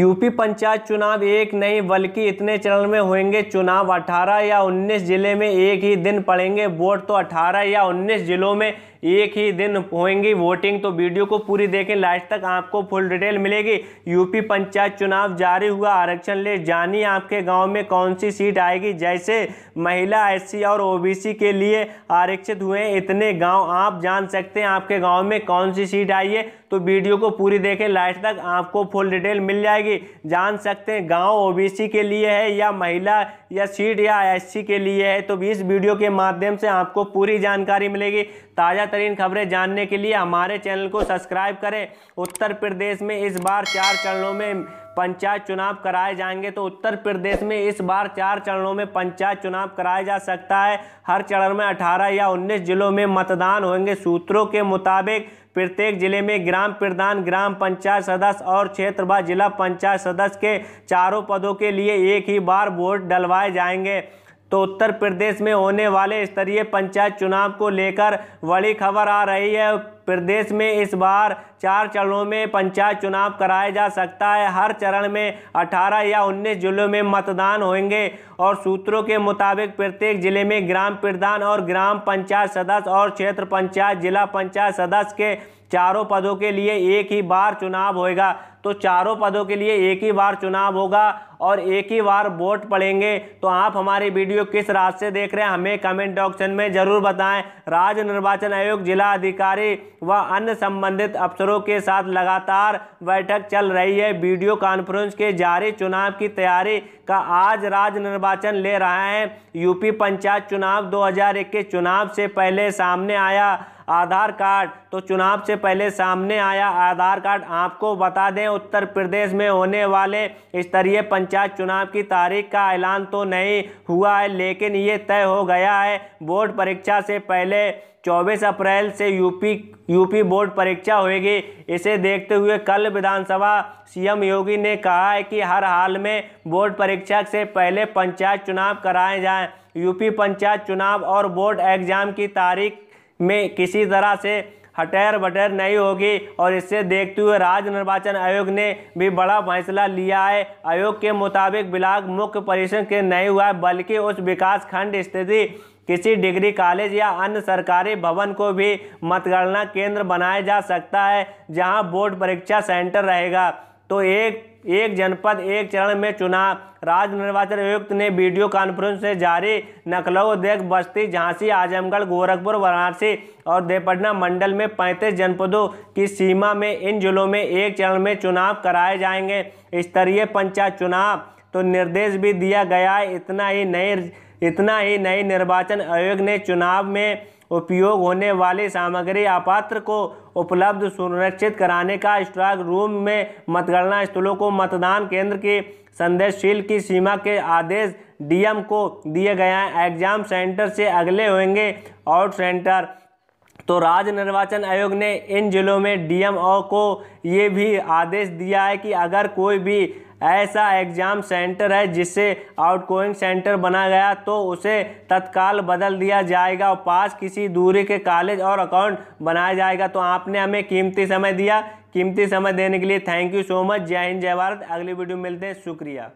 UP panchayat चुनाव एक नहीं बल्कि इतने चरण में होंगे चुनाव 18 या 19 जिले में एक ही दिन पड़ेंगे वोट तो 18 या 19 जिलों में एक ही दिन होएंगी वोटिंग तो वीडियो को पूरी देखें लास्ट तक आपको फुल डिटेल मिलेगी यूपी पंचायत चुनाव जारी हुआ आरक्षण ले जानी आपके गांव में कौन सी सीट आएगी जैसे महिला एस और ओबीसी के लिए आरक्षित हुए इतने गाँव आप जान सकते हैं आपके गाँव में कौन सी सीट आई है तो वीडियो को पूरी देखें लास्ट तक आपको फुल डिटेल मिल जाएगी जान सकते हैं गाँव ओ के लिए है या महिला या सीट या एससी के लिए है तो इस वीडियो के माध्यम से आपको पूरी जानकारी मिलेगी ताज़ा तरीन खबरें जानने के लिए हमारे चैनल को सब्सक्राइब करें उत्तर प्रदेश में इस बार चार चरणों में पंचायत चुनाव कराए जाएंगे तो उत्तर प्रदेश में इस बार चार चरणों में पंचायत चुनाव कराया जा सकता है हर चरण में 18 या 19 जिलों में मतदान होंगे सूत्रों के मुताबिक प्रत्येक जिले में ग्राम प्रधान ग्राम पंचायत सदस्य और क्षेत्र व जिला पंचायत सदस्य के चारों पदों के लिए एक ही बार वोट डलवाए जाएंगे तो उत्तर प्रदेश में होने वाले स्तरीय पंचायत चुनाव को लेकर बड़ी खबर आ रही है प्रदेश में इस बार चार चरणों में पंचायत चुनाव कराया जा सकता है हर चरण में 18 या 19 जिलों में मतदान होंगे और सूत्रों के मुताबिक प्रत्येक जिले में ग्राम प्रधान और ग्राम पंचायत सदस्य और क्षेत्र पंचायत जिला पंचायत सदस्य के चारों पदों के लिए एक ही बार चुनाव होगा तो चारों पदों के लिए एक ही बार चुनाव होगा और एक ही बार वोट पड़ेंगे तो आप हमारी वीडियो किस राज्य से देख रहे हैं हमें कमेंट ऑप्शन में ज़रूर बताएं राज्य निर्वाचन आयोग जिला अधिकारी व अन्य संबंधित अफसरों के साथ लगातार बैठक चल रही है वीडियो कॉन्फ्रेंस के जारी चुनाव की तैयारी का आज राज्य निर्वाचन ले रहा है यूपी पंचायत चुनाव 2021 चुनाव से पहले सामने आया आधार कार्ड तो चुनाव से पहले सामने आया आधार कार्ड आपको बता दें उत्तर प्रदेश में होने वाले स्तरीय पंचायत चुनाव की तारीख का ऐलान तो नहीं हुआ है लेकिन ये तय हो गया है बोर्ड परीक्षा से पहले 24 अप्रैल से यूपी यूपी बोर्ड परीक्षा होगी इसे देखते हुए कल विधानसभा सीएम योगी ने कहा है कि हर हाल में बोर्ड परीक्षा अधीक्षक से पहले पंचायत चुनाव कराए जाएं यूपी पंचायत चुनाव और बोर्ड एग्जाम की तारीख में किसी तरह से हटेर बटेर नहीं होगी और इससे देखते हुए राज्य निर्वाचन आयोग ने भी बड़ा फैसला लिया है आयोग के मुताबिक ब्लाक मुख्य परीक्षण के नहीं हुआ बल्कि उस विकास खंड स्थिति किसी डिग्री कॉलेज या अन्य सरकारी भवन को भी मतगणना केंद्र बनाया जा सकता है जहां बोर्ड परीक्षा सेंटर रहेगा तो एक एक जनपद एक चरण में चुनाव राज्य निर्वाचन आयुक्त ने वीडियो कॉन्फ्रेंस से जारी नखलऊ देख बस्ती झांसी आजमगढ़ गोरखपुर वाराणसी और देवपटना मंडल में पैंतीस जनपदों की सीमा में इन जिलों में एक चरण में चुनाव कराए जाएंगे स्तरीय पंचायत चुनाव तो निर्देश भी दिया गया है इतना ही नए इतना ही नए निर्वाचन आयोग ने चुनाव में उपयोग होने वाली सामग्री आपात्र को उपलब्ध सुनिश्चित कराने का स्ट्रांग रूम में मतगणना स्थलों को मतदान केंद्र के संदेशशील की सीमा के आदेश डीएम को दिए गए हैं एग्जाम सेंटर से अगले होंगे आउट सेंटर तो राज्य निर्वाचन आयोग ने इन जिलों में डीएम ओ को ये भी आदेश दिया है कि अगर कोई भी ऐसा एग्ज़ाम सेंटर है जिसे आउटगोइंग सेंटर बना गया तो उसे तत्काल बदल दिया जाएगा और पास किसी दूरी के कॉलेज और अकाउंट बनाया जाएगा तो आपने हमें कीमती समय दिया कीमती समय देने के लिए थैंक यू सो मच जय हिंद जय भारत अगली वीडियो मिलते हैं शुक्रिया